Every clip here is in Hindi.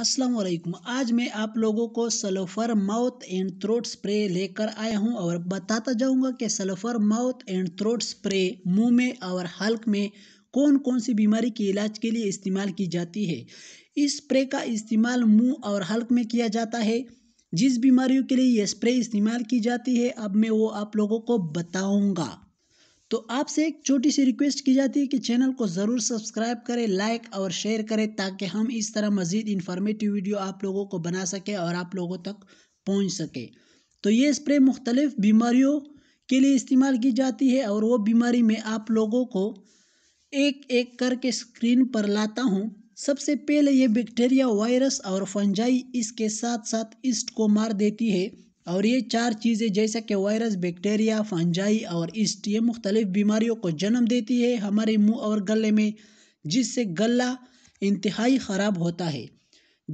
अस्सलाम वालेकुम आज मैं आप लोगों को sulphur mouth and throat spray लेकर आया हूं और बताता जाऊंगा कि sulphur mouth and throat spray मुंह में और हल्क में कौन कौन सी बीमारी के इलाज के लिए इस्तेमाल की जाती है इस स्प्रे का इस्तेमाल मुंह और हल्क में किया जाता है जिस बीमारियों के लिए यह स्प्रे इस्तेमाल की जाती है अब मैं वो आप लोगों को बताऊँगा तो आपसे एक छोटी सी रिक्वेस्ट की जाती है कि चैनल को ज़रूर सब्सक्राइब करें लाइक और शेयर करें ताकि हम इस तरह मज़ीद इन्फॉर्मेटिव वीडियो आप लोगों को बना सकें और आप लोगों तक पहुँच सके तो ये स्प्रे मुख्तलिफ़ बीमारियों के लिए इस्तेमाल की जाती है और वो बीमारी मैं आप लोगों को एक एक करके स्क्रीन पर लाता हूँ सबसे पहले ये बैक्टीरिया वायरस और फंजाई इसके साथ साथ ईस्ट को मार देती है और ये चार चीज़ें जैसा कि वायरस बैक्टीरिया फंजाई और ईस्ट ये मुख्तलिफ़ बीमारियों को जन्म देती है हमारे मुंह और गले में जिससे गला इंतहाई ख़राब होता है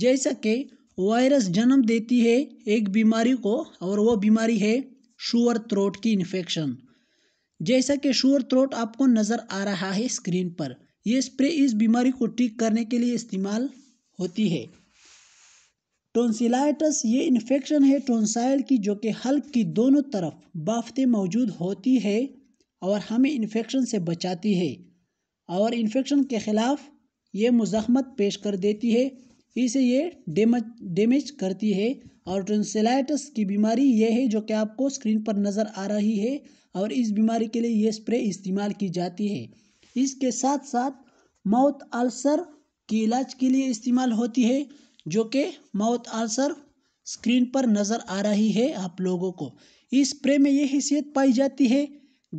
जैसा कि वायरस जन्म देती है एक बीमारी को और वो बीमारी है शुअर थ्रोट की इन्फेक्शन जैसा कि शुअर थ्रोट आपको नज़र आ रहा है स्क्रीन पर यह स्प्रे इस बीमारी को ठीक करने के लिए इस्तेमाल होती है टोंसिलाइटस ये इन्फेक्शन है टोंसाइल की जो कि हल्क की दोनों तरफ बाफ्तें मौजूद होती है और हमें इन्फेक्शन से बचाती है और इन्फेक्शन के ख़िलाफ़ ये मुज़ाहमत पेश कर देती है इसे ये डेमेज डेमेज करती है और टोंसिलाइटस की बीमारी ये है जो कि आपको स्क्रीन पर नज़र आ रही है और इस बीमारी के लिए ये स्प्रे इस्तेमाल की जाती है इसके साथ साथ माउथ अल्सर के इलाज के लिए इस्तेमाल होती है जो कि माउथ आंसर स्क्रीन पर नज़र आ रही है आप लोगों को इस स्प्रे में ये हैसियत पाई जाती है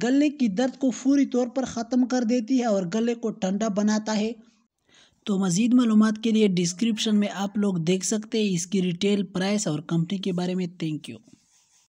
गले की दर्द को फौरी तौर पर ख़त्म कर देती है और गले को ठंडा बनाता है तो मज़ीद मालूम के लिए डिस्क्रिप्शन में आप लोग देख सकते हैं इसकी रिटेल प्राइस और कंपनी के बारे में थैंक यू